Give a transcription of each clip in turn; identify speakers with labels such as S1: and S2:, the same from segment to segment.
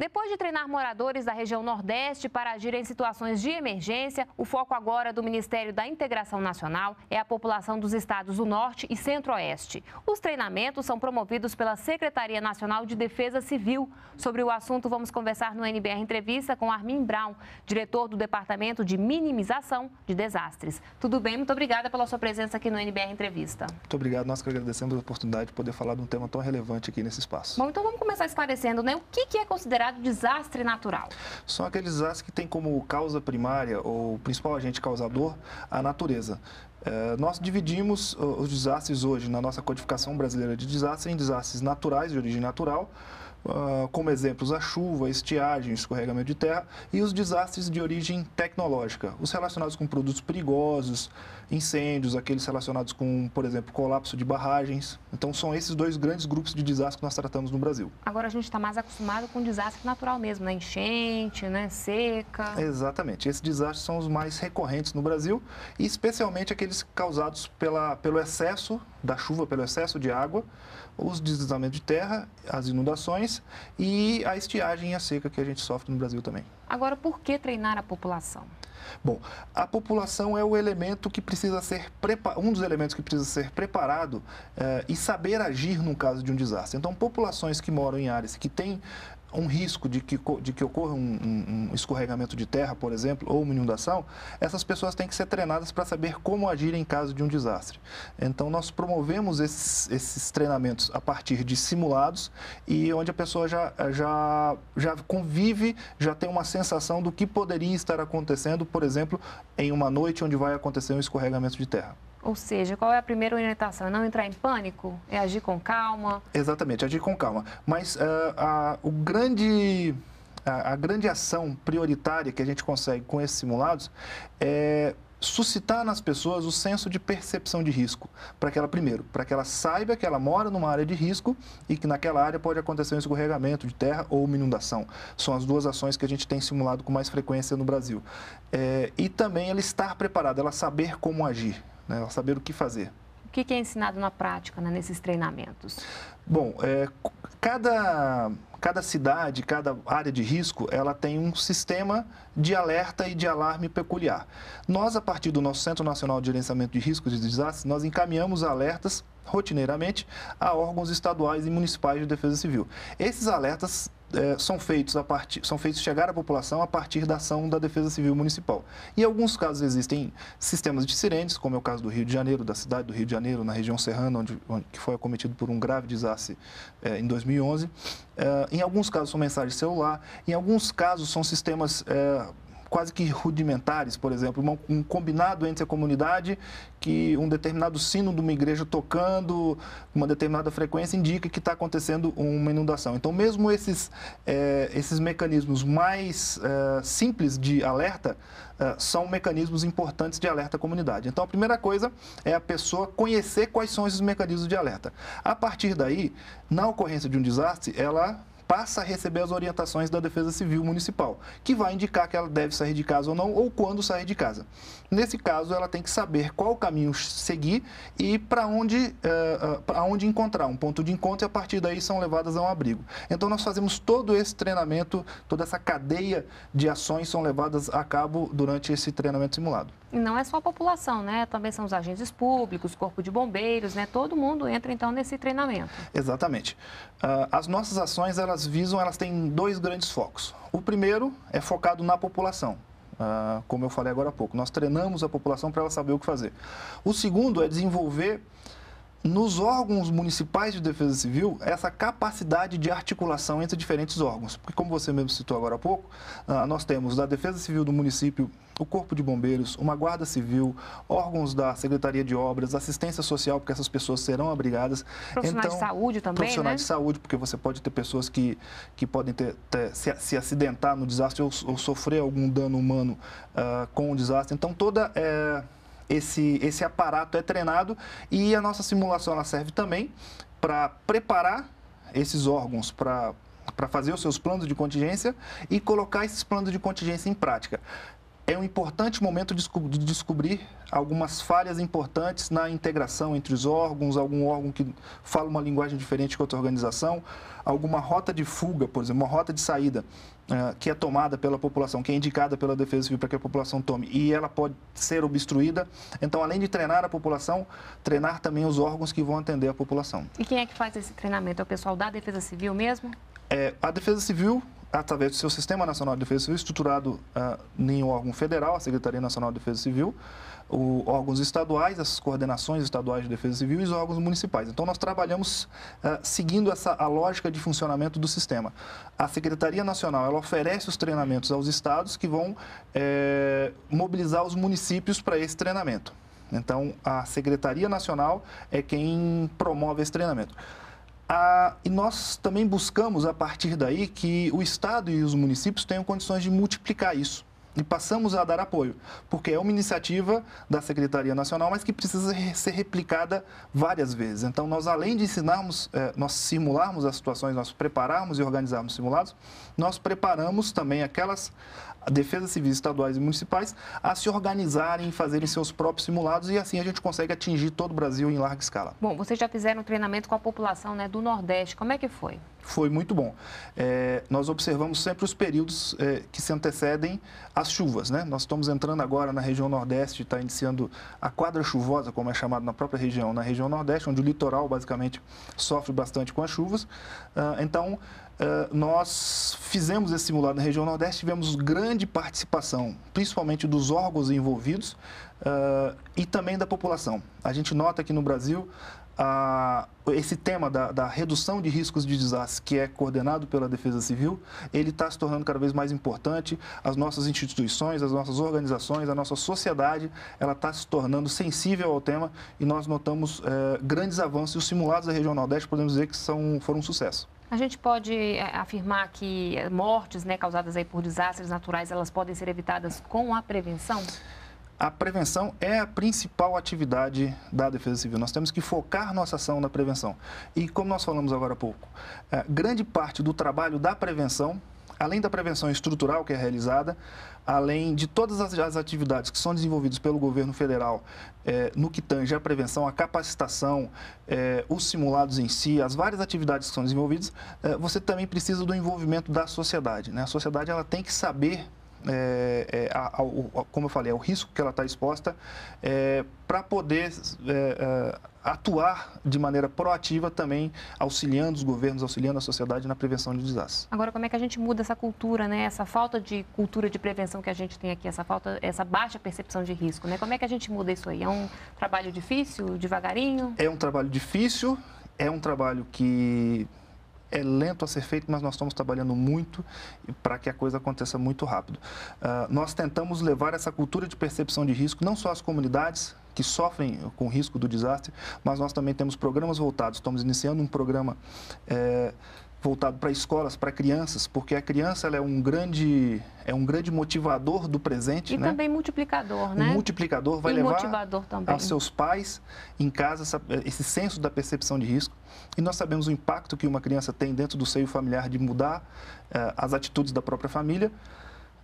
S1: Depois de treinar moradores da região Nordeste para agir em situações de emergência, o foco agora do Ministério da Integração Nacional é a população dos estados do Norte e Centro-Oeste. Os treinamentos são promovidos pela Secretaria Nacional de Defesa Civil. Sobre o assunto, vamos conversar no NBR Entrevista com Armin Brown, diretor do Departamento de Minimização de Desastres. Tudo bem? Muito obrigada pela sua presença aqui no NBR Entrevista.
S2: Muito obrigado. Nós que agradecemos a oportunidade de poder falar de um tema tão relevante aqui nesse espaço.
S1: Bom, então vamos começar esclarecendo, né? O que é considerado considerado desastre natural?
S2: São aqueles desastres que têm como causa primária ou principal agente causador a natureza. É, nós dividimos os desastres hoje na nossa codificação brasileira de desastres em desastres naturais de origem natural, ah, como exemplos a chuva, a estiagem, escorregamento de terra e os desastres de origem tecnológica, os relacionados com produtos perigosos, incêndios, aqueles relacionados com, por exemplo, colapso de barragens. Então, são esses dois grandes grupos de desastres que nós tratamos no Brasil.
S1: Agora, a gente está mais acostumado com desastre natural mesmo, né? Enchente, né? Seca.
S2: Exatamente. Esses desastres são os mais recorrentes no Brasil, e especialmente aqueles causados pela, pelo excesso da chuva, pelo excesso de água, os deslizamentos de terra, as inundações e a estiagem e a seca que a gente sofre no Brasil também.
S1: Agora, por que treinar a população?
S2: Bom, a população é o elemento que precisa ser um dos elementos que precisa ser preparado eh, e saber agir no caso de um desastre. Então, populações que moram em áreas que têm um risco de que, de que ocorra um, um, um, escorregamento de terra, por exemplo, ou uma inundação, essas pessoas têm que ser treinadas para saber como agir em caso de um desastre. Então, nós promovemos esses, esses treinamentos a partir de simulados e onde a pessoa já, já, já convive, já tem uma sensação do que poderia estar acontecendo por exemplo, em uma noite onde vai acontecer um escorregamento de terra.
S1: Ou seja, qual é a primeira orientação? É não entrar em pânico? É agir com calma?
S2: Exatamente, agir com calma. Mas uh, a, o grande, a grande ação prioritária que a gente consegue com esses simulados é suscitar nas pessoas o senso de percepção de risco, para que ela primeiro, para que ela saiba que ela mora numa área de risco e que naquela área pode acontecer um escorregamento de terra ou uma inundação. São as duas ações que a gente tem simulado com mais frequência no Brasil. É, e também ela estar preparada, ela saber como agir, né? ela saber o que fazer.
S1: O que, é ensinado na prática, né, nesses
S2: treinamentos? Bom, é, cada, cada cidade, cada área de risco, ela tem um sistema de alerta e de alarme peculiar. Nós, a partir do nosso Centro Nacional de Gerenciamento de Riscos e de Desastres, nós encaminhamos alertas rotineiramente a órgãos estaduais e municipais de defesa civil. Esses alertas é, são feitos a partir, são feitos chegar à população a partir da ação da Defesa Civil Municipal. Em alguns casos existem sistemas sirenes como é o caso do Rio de Janeiro, da cidade do Rio de Janeiro, na região serrana, onde, onde que foi acometido por um grave desastre é, em 2011. É, em alguns casos são mensagens celular, em alguns casos são sistemas é, quase que rudimentares, por exemplo, um combinado entre a comunidade que um determinado sino de uma igreja tocando uma determinada frequência indica que está acontecendo uma inundação. Então, mesmo esses, é, esses mecanismos mais é, simples de alerta é, são mecanismos importantes de alerta à comunidade. Então, a primeira coisa é a pessoa conhecer quais são esses mecanismos de alerta. A partir daí, na ocorrência de um desastre, ela passa a receber as orientações da Defesa Civil Municipal, que vai indicar que ela deve sair de casa ou não, ou quando sair de casa. Nesse caso, ela tem que saber qual caminho seguir e para onde, uh, onde encontrar um ponto de encontro e a partir daí são levadas a um abrigo. Então, nós fazemos todo esse treinamento, toda essa cadeia de ações são levadas a cabo durante esse treinamento simulado.
S1: E não é só a população, né? Também são os agentes públicos, corpo de bombeiros, né? Todo mundo entra então nesse
S2: treinamento. Exatamente. Uh, as nossas ações elas visam, elas têm dois grandes focos. O primeiro é focado na população. Uh, como eu falei agora há pouco, nós treinamos a população para ela saber o que fazer. O segundo é desenvolver nos órgãos municipais de defesa civil, essa capacidade de articulação entre diferentes órgãos. Porque, como você mesmo citou agora há pouco, ah, nós temos da Defesa Civil do município o Corpo de Bombeiros, uma Guarda Civil, órgãos da Secretaria de Obras, assistência social, porque essas pessoas serão abrigadas. Profissionais então, de saúde também, Profissionais né? de saúde, porque você pode ter pessoas que, que podem ter, ter se, se, acidentar no desastre ou, ou sofrer algum dano humano uh, com o desastre. Então, toda... Eh, esse, esse aparato é treinado e a nossa simulação ela serve também para preparar esses órgãos para para fazer os seus planos de contingência e colocar esses planos de contingência em prática. É um importante momento de descobrir algumas falhas importantes na integração entre os órgãos, algum órgão que fala uma linguagem diferente que outra organização, alguma rota de fuga, por exemplo, uma rota de saída eh, que é tomada pela população, que é indicada pela Defesa Civil para que a população tome, e ela pode ser obstruída. Então, além de treinar a população, treinar também os órgãos que vão atender a população. E
S1: quem é que faz esse treinamento? É o pessoal da Defesa Civil mesmo?
S2: É, a Defesa Civil, através do seu Sistema Nacional de Defesa Civil, estruturado uh, em um órgão federal, a Secretaria Nacional de Defesa Civil, o, órgãos estaduais, as coordenações estaduais de defesa civil e os órgãos municipais. Então, nós trabalhamos uh, seguindo essa, a lógica de funcionamento do sistema. A Secretaria Nacional ela oferece os treinamentos aos estados que vão eh, mobilizar os municípios para esse treinamento. Então, a Secretaria Nacional é quem promove esse treinamento. Ah, e nós também buscamos, a partir daí, que o Estado e os municípios tenham condições de multiplicar isso. E passamos a dar apoio, porque é uma iniciativa da Secretaria Nacional, mas que precisa ser replicada várias vezes. Então, nós, além de ensinarmos, eh, nós simularmos as situações, nós prepararmos e organizarmos simulados, nós preparamos também aquelas a defesa civis estaduais e municipais a se organizarem, fazerem seus próprios simulados e assim a gente consegue atingir todo o Brasil em larga escala.
S1: Bom, vocês já fizeram um treinamento com a população né, do Nordeste, como é que foi?
S2: Foi muito bom. É, nós observamos sempre os períodos é, que se antecedem às chuvas. Né? Nós estamos entrando agora na região Nordeste, está iniciando a quadra chuvosa, como é chamado na própria região, na região Nordeste, onde o litoral basicamente sofre bastante com as chuvas. Ah, então, ah, nós fizemos esse simulado na região Nordeste, tivemos grande participação, principalmente dos órgãos envolvidos uh, e também da população. A gente nota que no Brasil uh, esse tema da, da, redução de riscos de desastres, que é coordenado pela Defesa Civil, ele está se tornando cada vez mais importante. As nossas instituições, as nossas organizações, a nossa sociedade, ela está se tornando sensível ao tema e nós notamos eh, grandes avanços. E os simulados da região Nordeste, podemos dizer que são, foram um sucesso.
S1: A gente pode é, afirmar que é, mortes né, causadas aí por desastres naturais, elas podem ser evitadas com a prevenção?
S2: A prevenção é a principal atividade da Defesa Civil. Nós temos que focar nossa ação na prevenção. E como nós falamos agora há pouco, é, grande parte do trabalho da prevenção além da prevenção estrutural que é realizada, além de todas as atividades que são desenvolvidas pelo governo federal é, no que tange a prevenção, a capacitação, é, os simulados em si, as várias atividades que são desenvolvidas, é, você também precisa do envolvimento da sociedade. Né? A sociedade ela tem que saber é, é, a, a, a, como eu falei, ao é risco que ela está exposta, é, para poder é, é, atuar de maneira proativa também, auxiliando os governos, auxiliando a sociedade na prevenção de desastres.
S1: Agora, como é que a gente muda essa cultura, né? essa falta de cultura de prevenção que a gente tem aqui, essa falta, essa baixa percepção de risco? Né? Como é que a gente muda isso aí? É um trabalho difícil, devagarinho?
S2: É um trabalho difícil, é um trabalho que é lento a ser feito, mas nós estamos trabalhando muito para que a coisa aconteça muito rápido. Uh, nós tentamos levar essa cultura de percepção de risco, não só às comunidades, que sofrem com o risco do desastre, mas nós também temos programas voltados. Estamos iniciando um programa eh, voltado para escolas, para crianças, porque a criança é um grande é um grande motivador do presente, e né? também
S1: multiplicador, né? O
S2: multiplicador vai e levar aos seus pais em casa essa, esse senso da percepção de risco. E nós sabemos o impacto que uma criança tem dentro do seio familiar de mudar uh, as atitudes da própria família.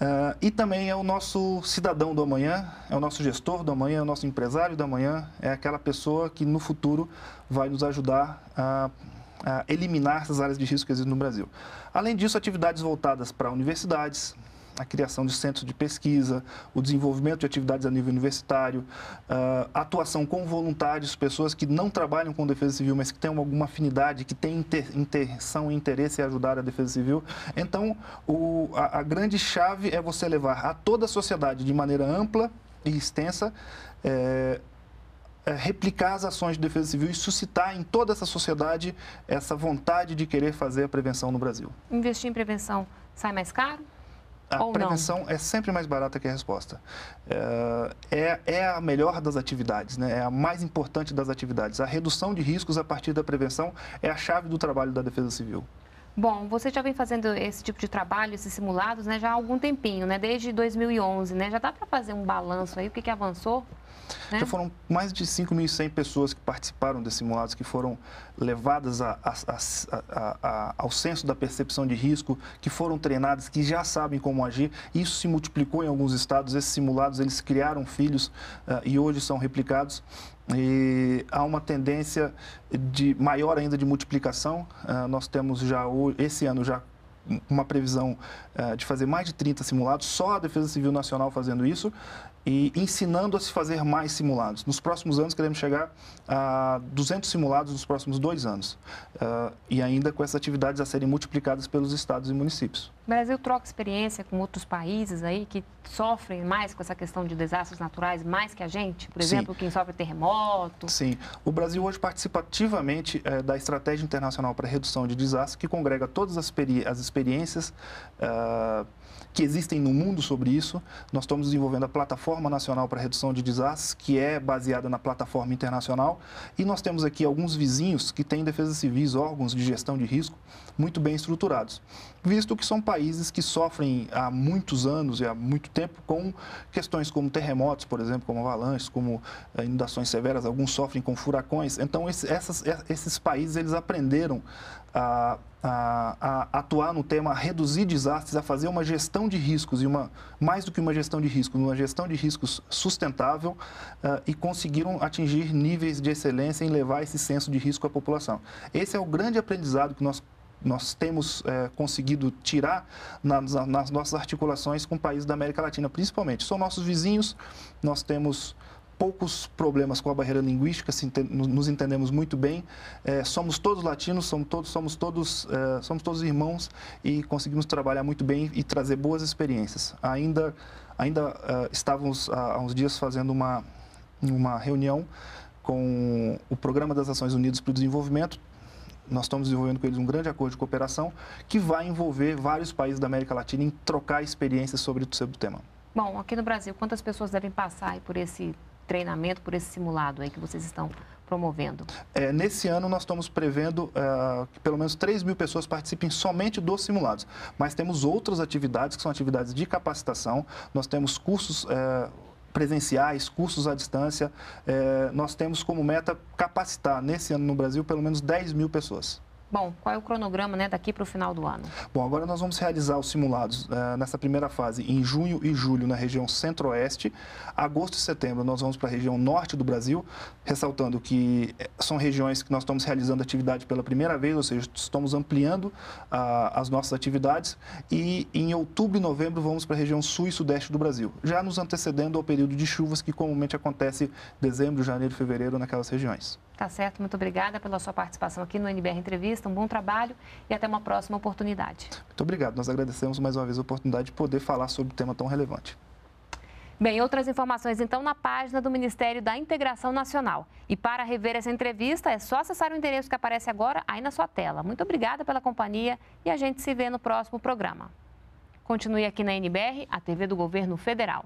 S2: Uh, e também é o nosso cidadão do amanhã, é o nosso gestor do amanhã, é o nosso empresário do amanhã, é aquela pessoa que no futuro vai nos ajudar a eliminar essas áreas de risco que existem no Brasil. Além disso, atividades voltadas para universidades, a criação de centros de pesquisa, o desenvolvimento de atividades a nível universitário, atuação com voluntários, pessoas que não trabalham com defesa civil, mas que têm alguma afinidade, que têm intenção e interesse em ajudar a defesa civil. Então, o, a, a grande chave é você levar a toda a sociedade, de maneira ampla e extensa, é, eh, replicar as ações de defesa civil e suscitar em toda essa sociedade essa vontade de querer fazer a prevenção no Brasil.
S1: Investir em prevenção sai mais caro? A Ou prevenção
S2: não? é sempre mais barata que a resposta. Eh, é, é a melhor das atividades, né? é a mais importante das atividades. A redução de riscos a partir da prevenção é a chave do trabalho da Defesa Civil.
S1: Bom, você já vem fazendo esse tipo de trabalho, esses simulados, né, já há algum tempinho, né, desde 2011, né? Já dá para fazer um balanço aí, o que, que avançou?
S2: Né? Já foram mais de 5.100 pessoas que participaram desses simulados, que foram levadas a, a, a, ao senso da percepção de risco, que foram treinadas, que já sabem como agir. Isso se multiplicou em alguns estados, esses simulados, eles criaram filhos uh, e hoje são replicados e há uma tendência de maior ainda de multiplicação. Uh, nós temos já esse ano já uma previsão uh, de fazer mais de 30 simulados, só a Defesa Civil Nacional fazendo isso, e ensinando a se fazer mais simulados. Nos próximos anos, queremos chegar a 200 simulados nos próximos dois anos. Uh, e ainda com essas atividades a serem multiplicadas pelos estados e municípios.
S1: O Brasil troca experiência com outros países aí que sofrem mais com essa questão de desastres naturais, mais que a gente? Por exemplo, Sim. quem sofre terremoto?
S2: Sim. O Brasil hoje participa ativamente eh, da Estratégia Internacional para Redução de Desastres, que congrega todas as, experi as experiências uh, que existem no mundo sobre isso. Nós estamos desenvolvendo a plataforma Plataforma Nacional para Redução de Desastres, que é baseada na plataforma internacional. E nós temos aqui alguns vizinhos que têm defesa civis, órgãos de gestão de risco muito bem estruturados visto que são países que sofrem há muitos anos e há muito tempo com questões como terremotos, por exemplo, como avalanches, como eh, inundações severas, alguns sofrem com furacões. Então, eh, esses países eles aprenderam a, a, a, atuar no tema, a reduzir desastres, a fazer uma gestão de riscos e uma mais do que uma gestão de riscos, uma gestão de riscos sustentável uh, e conseguiram atingir níveis de excelência em levar esse senso de risco à população. Esse é o grande aprendizado que nós nós temos é, conseguido tirar nas, nas nossas articulações com países da América Latina, principalmente. São nossos vizinhos, nós temos poucos problemas com a barreira linguística, nos entendemos muito bem. É, somos todos latinos, somos todos, somos todos, é, somos todos irmãos e conseguimos trabalhar muito bem e trazer boas experiências. Ainda, ainda é, estávamos há uns dias fazendo uma, uma reunião com o Programa das Nações Unidas para o Desenvolvimento, nós estamos desenvolvendo com eles um grande acordo de cooperação que vai envolver vários países da América Latina em trocar experiências sobre, sobre o tema.
S1: Bom, aqui no Brasil, quantas pessoas devem passar por esse treinamento, por esse simulado aí que vocês estão promovendo?
S2: É, nesse ano, nós estamos prevendo é, que pelo menos 3 mil pessoas participem somente dos simulados. Mas temos outras atividades, que são atividades de capacitação. Nós temos cursos... É, presenciais, cursos à distância. É, nós temos como meta capacitar, nesse ano no Brasil, pelo menos 10 mil pessoas.
S1: Bom, qual é o cronograma né, daqui para o final do ano?
S2: Bom, agora nós vamos realizar os simulados uh, nessa primeira fase em junho e julho na região centro-oeste. Agosto e setembro nós vamos para a região norte do Brasil, ressaltando que eh, são regiões que nós estamos realizando atividade pela primeira vez, ou seja, estamos ampliando uh, as nossas atividades. E em outubro e novembro vamos para a região sul e sudeste do Brasil, já nos antecedendo ao período de chuvas que comumente acontece em dezembro, janeiro, fevereiro naquelas regiões.
S1: Tá certo, muito obrigada pela sua participação aqui no NBR Entrevista, um bom trabalho e até uma próxima oportunidade.
S2: Muito obrigado, nós agradecemos mais uma vez a oportunidade de poder falar sobre um tema tão relevante.
S1: Bem, outras informações então na página do Ministério da Integração Nacional. E para rever essa entrevista, é só acessar o endereço que aparece agora aí na sua tela. Muito obrigada pela companhia e a gente se vê no próximo programa. Continue aqui na NBR, a TV do Governo Federal.